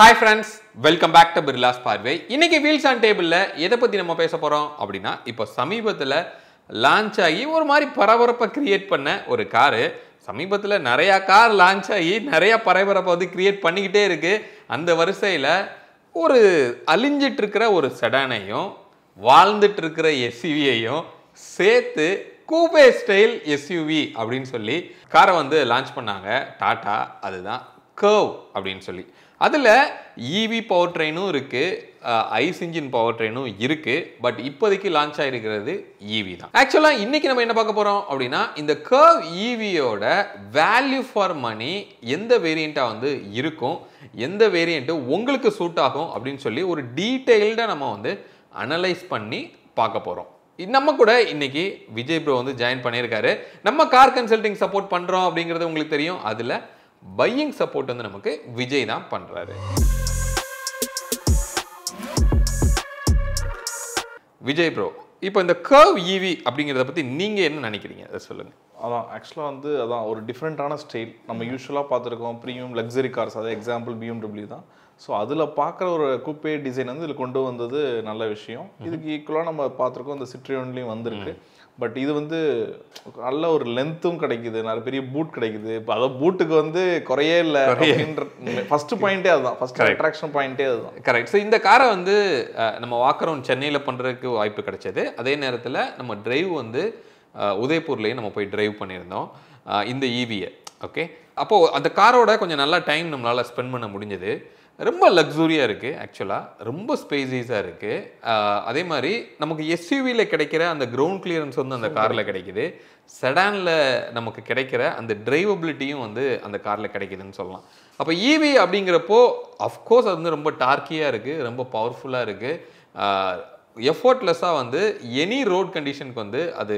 hi friends welcome back to Birlas பார்வை இன்னைக்கு wheels and டேபிளில் எதை பற்றி நம்ம பேச போகிறோம் அப்படின்னா இப்போ சமீபத்தில் லான்ச் ஆகி ஒரு மாதிரி பரபரப்பை கிரியேட் பண்ண ஒரு காரு சமீபத்தில் நிறையா கார் லான்ச் ஆகி நிறையா பரபரப்பை வந்து கிரியேட் பண்ணிக்கிட்டே இருக்குது அந்த வரிசையில் ஒரு அழிஞ்சிட்ருக்கிற ஒரு செடானையும் வாழ்ந்துட்டுருக்கிற எஸ்யூவியையும் சேர்த்து கூபே ஸ்டைல் எஸ்யூவி அப்படின்னு சொல்லி காரை வந்து லான்ச் பண்ணாங்க டாட்டா அதுதான் கர்வ் அப்படின்னு சொல்லி அதில் இவி பவர் ட்ரெயினும் இருக்குது ஐஸ் இன்ஜின் பவர் ட்ரெயினும் இருக்குது பட் இப்போதைக்கு லான்ச் ஆகிருக்கிறது இவி e தான் ஆக்சுவலாக இன்றைக்கி நம்ம என்ன பார்க்க போகிறோம் அப்படின்னா இந்த கர்வ் இவியோட வேல்யூ ஃபார் மணி எந்த வேரியண்ட்டாக வந்து இருக்கும் எந்த வேரியண்ட்டு உங்களுக்கு சூட் ஆகும் அப்படின்னு சொல்லி ஒரு டீட்டெயில்டாக நம்ம வந்து அனலைஸ் பண்ணி பார்க்க போகிறோம் நம்ம கூட இன்னைக்கு விஜய் ப்ரோ வந்து ஜாயின் பண்ணியிருக்காரு நம்ம கார் கன்சல்டிங் சப்போர்ட் பண்ணுறோம் அப்படிங்கிறது உங்களுக்கு தெரியும் அதில் பையிங் சப்போர்ட் வந்து நமக்கு விஜய் தான் பண்ணுறாரு விஜய் ப்ரோ இப்போ இந்த கர்வ் ஈவி e அப்படிங்கிறத பற்றி நீங்கள் என்ன நினைக்கிறீங்க அதை சொல்லுங்கள் அதான் ஆக்சுவலாக வந்து அதான் ஒரு டிஃப்ரெண்ட்டான ஸ்டைல் நம்ம யூஸ்வலாக பார்த்துருக்கோம் ப்ரீமியம் லக்ஸரி கார்ஸ் அதாவது எக்ஸாம்பிள் பிஎம்டபிள்யூ தான் ஸோ அதில் பார்க்குற ஒரு குப்பே டிசைன் வந்து இதில் கொண்டு வந்தது நல்ல விஷயம் இதுக்கு ஈக்குவலாக நம்ம பார்த்துருக்கோம் இந்த ஒன்லேயும் வந்திருக்கு பட் இது வந்து நல்ல ஒரு லென்த்தும் கிடைக்குது நல்ல பெரிய பூட் கிடைக்குது இப்போ அதை பூட்டுக்கு வந்து குறையே இல்லை ஃபர்ஸ்ட் பாயிண்ட்டே அதுதான் ஃபர்ஸ்ட் அட்ராக்ஷன் பாயிண்டே அதுதான் கரெக்ட் ஸோ இந்த காரை வந்து நம்ம வாக்கரவுன் சென்னையில் பண்ணுறதுக்கு வாய்ப்பு கிடைச்சது அதே நேரத்தில் நம்ம டிரைவ் வந்து உதய்பூர்லேயே நம்ம போய் டிரைவ் பண்ணியிருந்தோம் இந்த ஈவியை e ஓகே அப்போது அந்த காரோட கொஞ்சம் நல்லா டைம் நம்மளால் ஸ்பெண்ட் பண்ண முடிஞ்சது ரொம்ப லக்ஸூரியாக இருக்குது ஆக்சுவலாக ரொம்ப ஸ்பேசிஸாக இருக்குது அதே மாதிரி நமக்கு எஸ்யூவியில் கிடைக்கிற அந்த கிரவுண்ட் கிளியரன்ஸ் வந்து அந்த காரில் கிடைக்குது செடானில் நமக்கு கிடைக்கிற அந்த டிரைவபிலிட்டியும் வந்து அந்த காரில் கிடைக்குதுன்னு சொல்லலாம் அப்போ ஈவி e அப்படிங்கிறப்போ அஃப்கோர்ஸ் அது வந்து ரொம்ப டார்க்கியாக இருக்குது ரொம்ப பவர்ஃபுல்லாக இருக்குது எஃபோர்ட்லெஸ்ஸாக வந்து எனி ரோட் கண்டிஷனுக்கு வந்து அது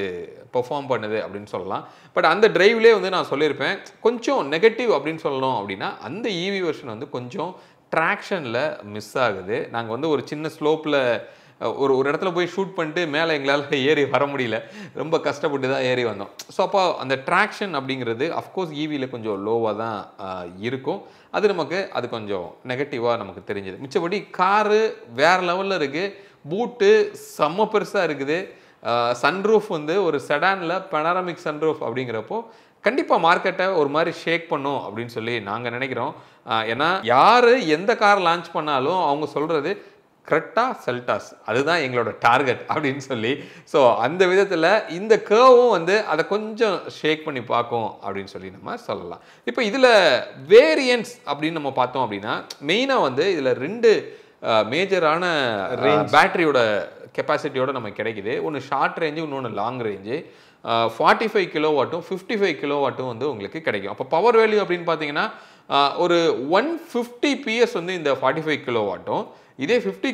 பெர்ஃபார்ம் பண்ணுது அப்படின்னு சொல்லலாம் பட் அந்த டிரைவ்லேயே வந்து நான் சொல்லியிருப்பேன் கொஞ்சம் நெகட்டிவ் அப்படின்னு சொல்லணும் அப்படின்னா அந்த ஈவி e வெர்ஷன் வந்து கொஞ்சம் ட்ராக்ஷனில் மிஸ் ஆகுது நாங்கள் வந்து ஒரு சின்ன ஸ்லோப்பில் ஒரு ஒரு இடத்துல போய் ஷூட் பண்ணிட்டு மேலே எங்களால் ஏறி வர முடியல ரொம்ப கஷ்டப்பட்டு தான் ஏறி வந்தோம் ஸோ அப்போ அந்த ட்ராக்ஷன் அப்படிங்கிறது அஃப்கோர்ஸ் ஈவியில் e கொஞ்சம் லோவாக தான் இருக்கும் அது நமக்கு அது கொஞ்சம் நெகட்டிவாக நமக்கு தெரிஞ்சது மிச்சபடி காரு வேறு லெவலில் இருக்குது பூட்டு செம்ம பெருசாக இருக்குது சன்ரூஃப் வந்து ஒரு செடானில் பெனாரமிக் சன்ரூஃப் அப்படிங்கிறப்போ கண்டிப்பாக மார்க்கெட்டை ஒரு மாதிரி ஷேக் பண்ணும் அப்படின்னு சொல்லி நாங்கள் நினைக்கிறோம் ஏன்னா யார் எந்த கார் லான்ச் பண்ணாலும் அவங்க சொல்கிறது கரெக்டாக செல்டாஸ் அதுதான் எங்களோட டார்கெட் அப்படின்னு சொல்லி ஸோ அந்த விதத்தில் இந்த கேர்வும் வந்து அதை கொஞ்சம் ஷேக் பண்ணி பார்க்கும் அப்படின்னு சொல்லி நம்ம சொல்லலாம் இப்போ இதில் வேரியன்ஸ் அப்படின்னு நம்ம பார்த்தோம் அப்படின்னா மெயினாக வந்து இதில் ரெண்டு மேஜரான பேட்டரியோட கெப்பாசிட்டியோட நம்ம கிடைக்குது ஒன்று ஷார்ட் ரேஞ்சு இன்னொன்று long range forty five kilo வாட்டும் ஃபிஃப்டி ஃபைவ் கிலோ வாட்டும் வந்து உங்களுக்கு கிடைக்கும் அப்போ பவர் வேல்யூ அப்படின்னு பார்த்தீங்கன்னா ஒரு ஒன் ஃபிஃப்டி பிஎஸ் வந்து இந்த ஃபார்ட்டி ஃபைவ் கிலோ வாட்டும் இதே ஃபிஃப்டி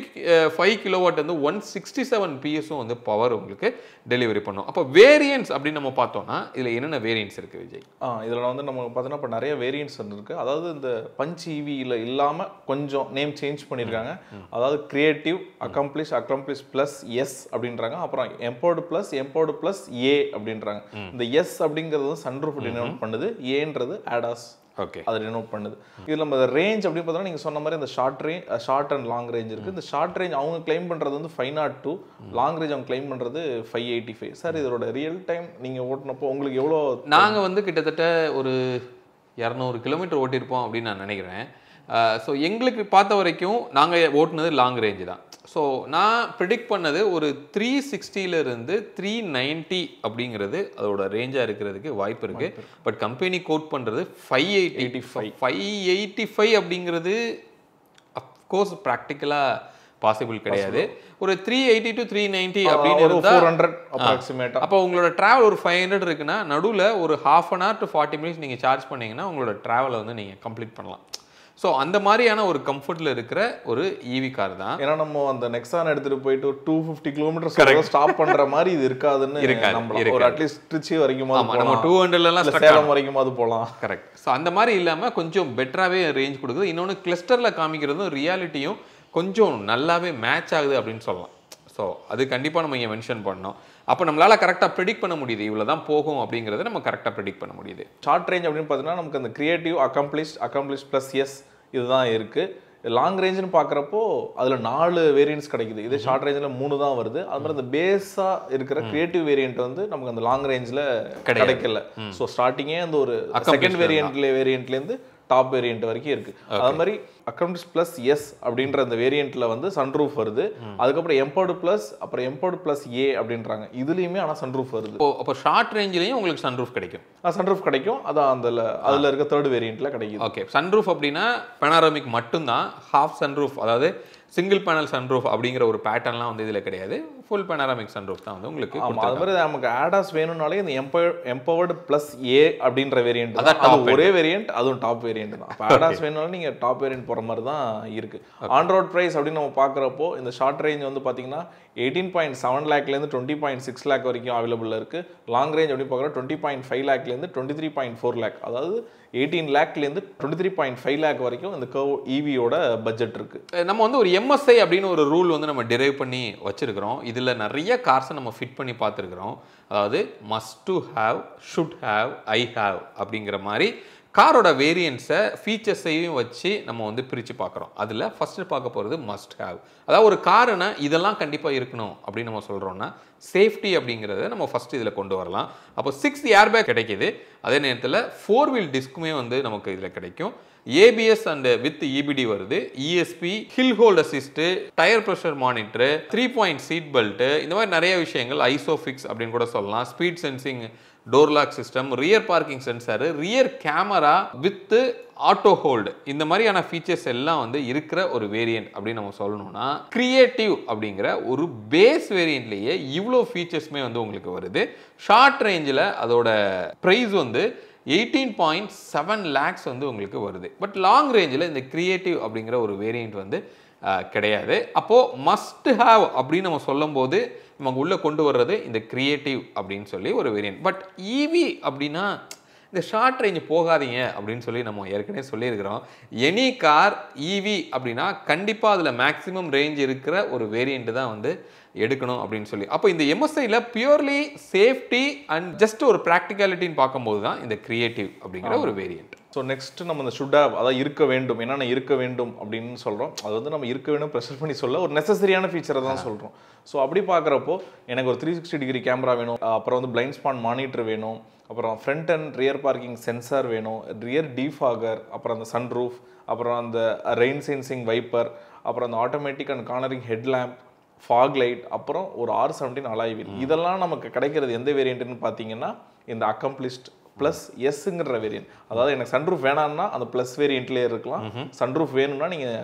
ஃபைவ் கிலோவாட் வந்து ஒன் சிக்ஸ்டி செவன் பிஎஸும் வந்து பவர் உங்களுக்கு டெலிவரி பண்ணும் அப்போ வேரியன்ஸ் அப்படின்னு நம்ம பார்த்தோம்னா இதில் என்னென்ன வேரியன்ஸ் இருக்குது விஜய் ஆ இதில் வந்து நம்ம பார்த்தோன்னா இப்போ நிறைய வேரியன்ஸ் வந்துருக்கு அதாவது இந்த பஞ்ச் இவியில் e இல்லாமல் கொஞ்சம் நேம் சேஞ்ச் பண்ணியிருக்காங்க அதாவது creative accomplish accomplish plus S அப்படின்றாங்க அப்புறம் எம்போர்டு ப்ளஸ் எம்போர்டு ப்ளஸ் ஏ அப்படின்றாங்க இந்த எஸ் அப்படிங்கிறது சன்ரூஃப் டினோட் பண்ணுது ஏன்றது ஆடாஸ் ஓகே அதை டினோட் பண்ணுது இதில் நம்ம ரேஞ்ச் அப்படின்னு பார்த்தோம்னா நீங்கள் சொன்ன மாதிரி இந்த short range short and long range இருக்குது இந்த ஷார்ட் ரேஞ்ச் அவங்க கிளைம் பண்ணுறது வந்து five nought two long range அவங்க கிளைம் பண்ணுறது ஃபைவ் எயிட்டி ஃபைவ் சார் இதோட ரியல் டைம் நீங்கள் ஓட்டினப்போ உங்களுக்கு எவ்வளோ நாங்கள் வந்து கிட்டத்தட்ட ஒரு இரநூறு கிலோமீட்டர் ஓட்டியிருப்போம் அப்படின்னு நான் நினைக்கிறேன் ஸோ எங்களுக்கு பார்த்த வரைக்கும் நாங்கள் ஓட்டுனது லாங் ரேஞ்சு தான் ஸோ நான் ப்ரிடிக்ட் பண்ணது ஒரு த்ரீ சிக்ஸ்டியிலிருந்து த்ரீ நைன்ட்டி அப்படிங்கிறது அதோட ரேஞ்சாக இருக்கிறதுக்கு வாய்ப்பு இருக்குது பட் கம்பெனி கோட் பண்ணுறது five eighty five five eighty five அப்படிங்கிறது அஃப்கோர்ஸ் ப்ராக்டிக்கலாக பாசிபிள் கிடையாது ஒரு three eighty to three ninety அப்படின்னு இருந்தால் ஹண்ட்ரட் அப்ராக்சிமேட் அப்போ உங்களோட ட்ராவல் ஒரு ஃபைவ் ஹண்ட்ரட் இருக்குன்னா நடுவில் ஒரு half an hour to forty minutes நீங்கள் சார்ஜ் பண்ணிங்கன்னா உங்களோட ட்ராவலை வந்து நீங்கள் கம்ப்ளீட் பண்ணலாம் ஸோ அந்த மாதிரியான ஒரு கம்ஃபர்ட்டில் இருக்கிற ஒரு ஈவி e கார் தான் ஏன்னா நம்ம அந்த நெக்ஸான் எடுத்துகிட்டு போயிட்டு ஒரு டூ ஃபிஃப்டி கிலோமீட்டர் ஸ்டாப் பண்ணுற மாதிரி இது இருக்காதுன்னு இருக்காது ஒரு அட்லீஸ்ட் திருச்சி வரைக்கும் நம்ம டூ ஹண்ட்ரட்லாம் சேலம் வரைக்கும் அது போகலாம் கரெக்ட் ஸோ அந்த மாதிரி இல்லாமல் கொஞ்சம் பெட்டராகவே ரேஞ்ச் கொடுக்குது இன்னொன்று கிளஸ்டரில் காமிக்கிறதும் ரியாலிட்டியும் கொஞ்சம் நல்லாவே மேட்ச் ஆகுது அப்படின்னு சொல்லலாம் ஸோ அது கண்டிப்பாக நம்ம இங்கே மென்ஷன் பண்ணோம் அப்போ நம்மளால் கரெக்டாக ப்ரெடிக் பண்ண முடியுது இவ்வளோ தான் போகும் அப்படிங்கிறத நம்ம கரெக்டாக ப்ரெடிக் பண்ண முடியுது ஷார்ட் ரேஞ்ச் அப்படின்னு பார்த்தீங்கன்னா நமக்கு அந்த creative accomplish accomplish plus S இதுதான் இருக்குது லாங் ரேஞ்சுன்னு பார்க்குறப்போ அதில் நாலு வேரியன்ஸ் கிடைக்குது இது ஷார்ட் ரேஞ்சில் மூணு தான் வருது அது மாதிரி அந்த பேஸாக இருக்கிற கிரியேட்டிவ் வேரியண்ட் வந்து நமக்கு அந்த லாங் ரேஞ்சில் கிடைக்கல ஸோ ஸ்டார்டிங்கே அந்த ஒரு செகண்ட் வேரியண்ட்லேயே வேரியண்ட்லேருந்து டாப் வேரியண்ட் வரைக்கும் இருக்கு அது மாதிரி அக்கௌண்ட்ஸ் பிளஸ் எஸ் அப்படின்ற அந்த வேரியன்ட்ல வந்து சன்ரூஃப் வருது அதுக்கப்புறம் எம்போர்டு பிளஸ் அப்புறம் எம்போர்டு பிளஸ் ஏ அப்படின்றாங்க இதுலயுமே ஆனால் சன்ரூஃப் வருது அப்போ ஷார்ட் ரேஞ்சிலையும் உங்களுக்கு சன்ரூஃப் கிடைக்கும் சன்ரூஃப் கிடைக்கும் அதான் அந்த அதில் இருக்க தேர்ட் வேரியன்ட்ல கிடைக்கும் ஓகே சன்ரூஃப் அப்படின்னா பெனாரமிக் மட்டும்தான் ஹாஃப் சன்ரூஃப் அதாவது சிங்கிள் பேனல் சன்ரூஃப் அப்படிங்கிற ஒரு பேட்டர்ன்லாம் வந்து இதில் கிடையாது ஃபுல் பெனாரமிக் சன்ரூஃப் தான் வந்து உங்களுக்கு அது மாதிரி நமக்கு ஆடாஸ் வேணும்னாலே இந்த எம்பவர் எம்பவர்டு ப்ளஸ் ஏ அப்படின்ற வேரியண்ட் தான் ஒரே வேரியண்ட் அதுவும் டாப் வேரியண்ட் தான் இப்போ ஆடாஸ் வேணும்னாலும் நீங்கள் டாப் வேரியன்ட் போகிற மாதிரி தான் இருக்குது ஆண்ட்ராய்ட் ப்ரைஸ் அப்படின்னு நம்ம பார்க்குறப்போ இந்த ஷார்ட் ரேஞ்ச் வந்து பார்த்தீங்கன்னா எயிட்டீன் பாயிண்ட் செவன் லேக்லேருந்து டுவெண்ட்டி பாயிண்ட் சிக்ஸ் லேக் வரைக்கும் அவைலபிள் இருக்குது லாங் ரேஞ்ச் அப்படின்னு பார்க்குறோம் டுவெண்ட்டி பாயிண்ட் ஃபைவ் லேக்லேருந்து twenty three point four lakh அதாவது எயிட்டீன் லேக்லேருந்து twenty three point five lakh வரைக்கும் இந்த கோ இவியோட பட்ஜெட் இருக்குது நம்ம வந்து ஒரு எம்எஸ்ஐ அப்படின்னு ஒரு ரூல் வந்து நம்ம டிரைவ் பண்ணி வச்சுருக்கிறோம் இதில் நிறைய கார்ஸை நம்ம ஃபிட் பண்ணி பார்த்துருக்குறோம் அதாவது must to have should have I have அப்படிங்கிற மாதிரி காரோட வேரியன்ஸை ஃபீச்சர்ஸையும் வச்சு நம்ம வந்து பிரித்து பார்க்குறோம் அதில் ஃபஸ்ட்டு பார்க்க போகிறது மஸ்ட் ஹாவ் அதாவது ஒரு காருனா இதெல்லாம் கண்டிப்பாக இருக்கணும் அப்படின்னு நம்ம சொல்கிறோன்னா சேஃப்டி அப்படிங்கிறத நம்ம ஃபஸ்ட்டு இதில் கொண்டு வரலாம் அப்போ சிக்ஸ் ஏர்பேக் கிடைக்கிது அதே நேரத்தில் ஃபோர் வீல் டிஸ்க்குமே வந்து நமக்கு இதில் கிடைக்கும் ஏபிஎஸ் அண்ட் வித் இபிடி வருது ESP hill hold assist tyre pressure monitor three point seat belt இந்த மாதிரி நிறைய விஷயங்கள் ஐசோஃபிக்ஸ் அப்படின்னு கூட சொல்லலாம் speed sensing door lock system rear parking sensor rear camera with auto hold இந்த மாதிரியான ஃபீச்சர்ஸ் எல்லாம் வந்து இருக்கிற ஒரு வேரியண்ட் அப்படின்னு நம்ம சொல்லணும்னா கிரியேட்டிவ் அப்படிங்கிற ஒரு பேஸ் வேரியண்ட்லேயே இவ்வளோ ஃபீச்சர்ஸுமே வந்து உங்களுக்கு வருது ஷார்ட் ரேஞ்சில் அதோட ப்ரைஸ் வந்து எயிட்டீன் பாயிண்ட் செவன் லேக்ஸ் வந்து உங்களுக்கு வருது பட் லாங் ரேஞ்சில் இந்த கிரியேட்டிவ் அப்படிங்கிற ஒரு வேரியண்ட் வந்து கிடையாது அப்போது மஸ்ட் ஹாவ் அப்படின்னு நம்ம சொல்லும்போது நமக்கு உள்ளே கொண்டு வர்றது இந்த க்ரியேட்டிவ் அப்படின்னு சொல்லி ஒரு வேரியன்ட் பட் ஈவி அப்படின்னா இந்த ஷார்ட் ரேஞ்ச் போகாதீங்க அப்படின்னு சொல்லி நம்ம ஏற்கனவே சொல்லியிருக்கிறோம் எனி கார் ஈவி அப்படின்னா கண்டிப்பாக அதில் மேக்ஸிமம் ரேஞ்ச் இருக்கிற ஒரு வேரியண்ட்டு தான் வந்து எடுக்கணும் அப்படின்னு சொல்லி அப்போ இந்த எம்எஸ்ஐயில் பியூர்லி சேஃப்டி அண்ட் ஜஸ்ட் ஒரு ப்ராக்டிகாலிட்டின்னு பார்க்கும்போது தான் இந்த க்ரியேட்டிவ் அப்படிங்கிற ஒரு வேரியண்ட் ஸோ நெக்ஸ்ட் நம்ம அந்த ஷுட் ஹேவ் அதாவது இருக்க வேண்டும் என்னென்ன இருக்க வேண்டும் அப்படின்னு சொல்கிறோம் அது வந்து நம்ம இருக்க வேண்டும் ப்ரெஷர் பண்ணி சொல்ல ஒரு நெசசரியான ஃபீச்சரை தான் சொல்கிறோம் ஸோ அப்படி பார்க்குறப்போ எனக்கு ஒரு த்ரீ சிக்ஸ்டி டிகிரி கேமரா வேணும் அப்புறம் வந்து பிளைண்ட் ஸ்பான் மானிட்டர் வேணும் அப்புறம் front and rear parking sensor வேணும் ரியர் டீஃபாகர் அப்புறம் அந்த சன் ரூஃப் அப்புறம் அந்த ரெயின் சென்சிங் வைப்பர் அப்புறம் அந்த automatic and cornering headlamp fog light அப்புறம் ஒரு ஆர் செவன்டீன் அலாய்வில் இதெல்லாம் நமக்கு கிடைக்கிறது எந்த வேரியண்ட்டுன்னு பார்த்தீங்கன்னா இந்த அக்கம்ப்ளிஷ்ட் ப்ளஸ் எஸ்ஸுங்கிற வேரியன்ட் அதாவது எனக்கு சன்ரூஃப் வேணாம்னா அந்த ப்ளஸ் வேரியண்ட்லேயே இருக்கலாம் சன்ரூஃப் வேணும்னா நீங்கள்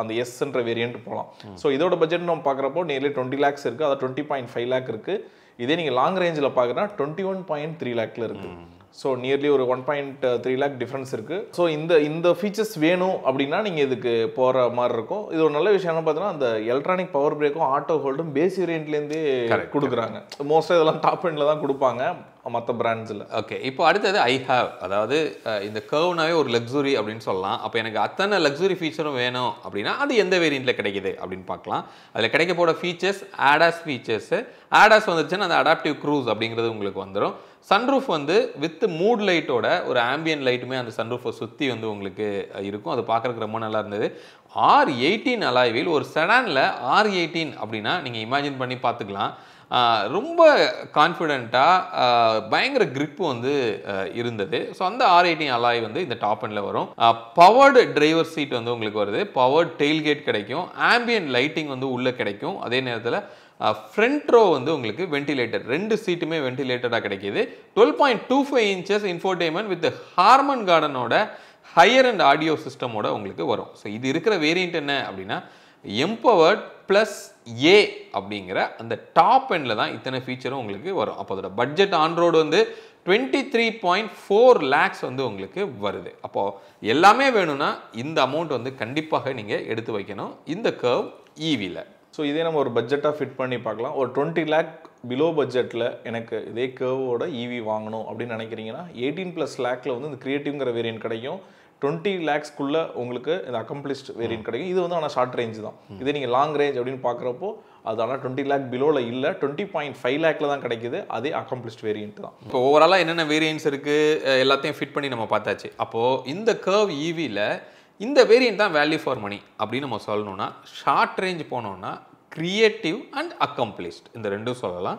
அந்த எஸ்ன்ற வேரியன்ட் போகலாம் ஸோ இதோட பட்ஜெட் நம்ம பார்க்குறப்போ நியர்லி டுவெண்ட்டி லேக்ஸ் இருக்குது அதாவது டுவெண்ட்டி பாயிண்ட் ஃபைவ் லேக் இருக்குது இதே நீங்கள் லாங் ரேஞ்சில் பார்க்குறா டுவெண்ட்டி ஒன் பாயிண்ட் த்ரீ லேக்கில் இருக்குது ஸோ நியர்லி ஒரு one point three lakh difference இருக்குது ஸோ இந்த இந்த ஃபீச்சர்ஸ் வேணும் அப்படின்னா நீங்கள் இதுக்கு போகிற மாதிரி இருக்கும் இது ஒரு நல்ல விஷயம் என்ன பார்த்தீங்கன்னா அந்த எலக்ட்ரானிக் பவர் பிரேக்கும் ஆட்டோ ஹோல்டும் பேஸ் வேரியன்ட்லேருந்தே கொடுக்குறாங்க மோஸ்ட்டாக இதெல்லாம் டாப் எண்டில் தான் கொடுப்பாங்க மற்ற பிராண்ட்ஸில் ஓகே இப்போ அடுத்தது ஐ ஹாவ் அதாவது இந்த கர்வ்னாவே ஒரு லக்ஸுரி அப்படின்னு சொல்லலாம் அப்போ எனக்கு அத்தனை லக்ஸுரி ஃபீச்சரும் வேணும் அப்படின்னா அது எந்த வேரியண்ட்டில் கிடைக்குது அப்படின்னு பார்க்கலாம் அதில் கிடைக்க போகிற ஃபீச்சர்ஸ் ஆடாஸ் ஃபீச்சர்ஸு ஆடாஸ் வந்துச்சுன்னா அந்த அடாப்டிவ் க்ரூஸ் அப்படிங்கிறது உங்களுக்கு வந்துடும் சன்ரூஃப் வந்து வித் மூட் லைட்டோட ஒரு ஆம்பியன் லைட்டுமே அந்த சன்ரூஃபை சுற்றி வந்து உங்களுக்கு இருக்கும் அது பார்க்குறதுக்கு ரொம்ப நல்லா இருந்தது ஆர் எயிட்டீன் அலாய்வில் ஒரு செடானில் ஆர் எயிட்டீன் அப்படின்னா நீங்கள் இமேஜின் பண்ணி பார்த்துக்கலாம் ரொம்ப கான்ஃபிடெண்ட்டாக பயங்கர க்ரிப் வந்து இருந்தது ஸோ அந்த ஆர் எயிட்டின் அலாய் வந்து இந்த டாப் எண்டில் வரும் பவர்டு டிரைவர் சீட் வந்து உங்களுக்கு வருது பவர்ட் டெய்ல்கேட் கிடைக்கும் ஆம்பியன் லைட்டிங் வந்து உள்ளே கிடைக்கும் அதே நேரத்தில் ஃப்ரண்ட் ரோ வந்து உங்களுக்கு வெண்டிலேட்டர் ரெண்டு சீட்டுமே வெண்டிலேட்டடாக கிடைக்கிது twelve point two five inches infotainment with Harman கார்டனோட ஹையர் அண்ட் ஆடியோ சிஸ்டமோட உங்களுக்கு வரும் ஸோ இது இருக்கிற வேரியண்ட் என்ன அப்படின்னா எம்பவர்ட் ப்ளஸ் ஏ அப்படிங்கிற அந்த டாப் எண்டில் தான் இத்தனை ஃபீச்சரும் உங்களுக்கு வரும் அப்போ அதோட பட்ஜெட் ஆன்ரோடு வந்து twenty three point four lakhs வந்து உங்களுக்கு வருது அப்போது எல்லாமே வேணும்னா இந்த அமௌண்ட் வந்து கண்டிப்பாக நீங்கள் எடுத்து வைக்கணும் இந்த கர்வ் ஈவியில் ஸோ இதே நம்ம ஒரு பட்ஜெட்டாக ஃபிட் பண்ணி பார்க்கலாம் ஒரு டுவெண்ட்டி லேக் பிலோ பட்ஜெட்டில் எனக்கு இதே கேர்வோட ஈவி e வாங்கணும் அப்படின்னு நினைக்கிறீங்கன்னா எயிட்டீன் ப்ளஸ் லேக்கில் வந்து இந்த கிரியேட்டிவ்ங்கிற வேரியன்ட் கிடைக்கும் டுவெண்ட்டி லேக்ஸ்க்குள்ளே உங்களுக்கு இந்த அக்கம்ப்ளிஷ்ட் வேரியன்ட் கிடைக்கும் இது வந்து ஆனால் ஷார்ட் ரேஞ்ச் தான் இதே நீங்கள் லாங் ரேஞ்ச் அப்படின்னு பார்க்குறப்போ அது ஆனால் டுவெண்ட்டி லேக் பிலோவில் இல்லை டுவெண்ட்டி பாயிண்ட் ஃபைவ் லேக்கில் தான் கிடைக்குது அதே அக்கம்ப்ளிஸ்ட் வேரியன்ட் தான் இப்போ ஓவராலாக என்னென்ன வேரியன்ட்ஸ் இருக்குது எல்லாத்தையும் ஃபிட் பண்ணி நம்ம பார்த்தாச்சு அப்போது இந்த கர்வ் ஈவியில் e இந்த வேரியன்ட் தான் வேல்யூ ஃபார் மணி அப்படின்னு நம்ம சொல்லணும்னா ஷார்ட் ரேஞ்ச் போனோம்னா க்ரியேட்டிவ் அண்ட் அக்கம்ப்ளிஸ்ட் இந்த ரெண்டும் சொல்லலாம்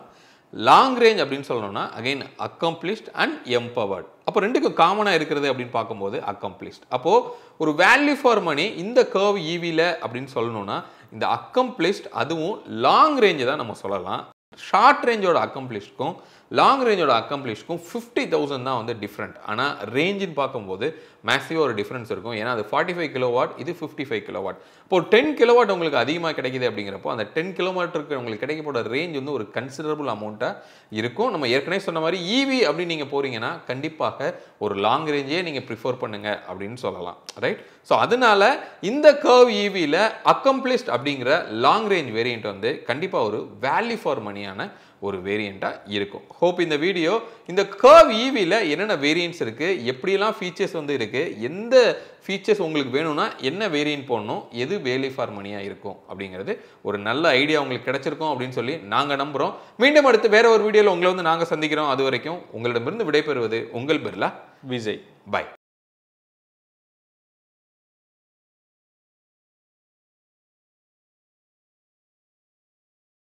லாங் ரேஞ்ச் அப்படின்னு சொல்லணும்னா அகைன் அக்கம்ப்ளிஷ்ட் அண்ட் எம்பவர்ட் அப்போ ரெண்டுக்கும் காமனாக இருக்கிறது அப்படின்னு பார்க்கும்போது அக்கம்ப்ளிஷ்ட் அப்போது ஒரு வேல்யூ ஃபார் மணி இந்த கர்வ் ஈவியில் e அப்படின்னு சொல்லணும்னா இந்த அக்கம்ப்ளிஷ்ட் அதுவும் லாங் ரேஞ்சை தான் நம்ம சொல்லலாம் ஷார்ட் ரேஞ்சோட அக்கம்ப்ளிஷ்க்கும் லாங் ரேஞ்சோட அக்கம்ப்ளிஷ்க்கும் ஃபிஃப்டி தௌசண்ட் தான் வந்து டிஃப்ரெண்ட் ஆனால் ரேஞ்சுன்னு பார்க்கும்போது மேக்ஸிமம் ஒரு டிஃப்ரென்ஸ் இருக்கும் ஏன்னா அது ஃபார்ட்டி ஃபைவ் கிலோவாட் இது ஃபிஃப்டி ஃபைவ் கிலோவாட் இப்போ டென் கிலோவாட் உங்களுக்கு அதிகமாக கிடைக்குது அப்படிங்கிறப்போ அந்த டென் கிலோமீட்டருக்கு உங்களுக்கு கிடைக்கப்போட ரேஞ்ச் வந்து ஒரு கன்சிடரபுள் அமௌண்ட்டாக இருக்கும் நம்ம ஏற்கனவே சொன்ன மாதிரி ஈவி e அப்படின்னு நீங்கள் போகிறீங்கன்னா கண்டிப்பாக ஒரு லாங் ரேஞ்சே நீங்கள் ப்ரிஃபர் பண்ணுங்கள் அப்படின்னு சொல்லலாம் ரைட் ஸோ அதனால இந்த கர்வ் ஈவியில் அக்கம்ப்ளிஷ்ட் அப்படிங்கிற லாங் ரேஞ்ச் வேரியண்ட் வந்து கண்டிப்பாக ஒரு வேல்யூ ஃபார் மணி மாதிரியான ஒரு வேரியண்ட்டாக இருக்கும் ஹோப் இந்த வீடியோ இந்த கர்வ் ஈவியில் e என்னென்ன வேரியன்ட்ஸ் இருக்குது எப்படியெல்லாம் ஃபீச்சர்ஸ் வந்து இருக்குது எந்த ஃபீச்சர்ஸ் உங்களுக்கு வேணும்னா என்ன வேரியன்ட் போடணும் எது வேலி ஃபார் மணியாக இருக்கும் அப்படிங்கிறது ஒரு நல்ல ஐடியா உங்களுக்கு கிடச்சிருக்கும் அப்படின்னு சொல்லி நாங்கள் நம்புகிறோம் மீண்டும் அடுத்து வேற ஒரு வீடியோவில் உங்களை வந்து நாங்கள் சந்திக்கிறோம் அது வரைக்கும் உங்களிடமிருந்து விடைபெறுவது உங்கள் பிர்லா விஜய் பாய்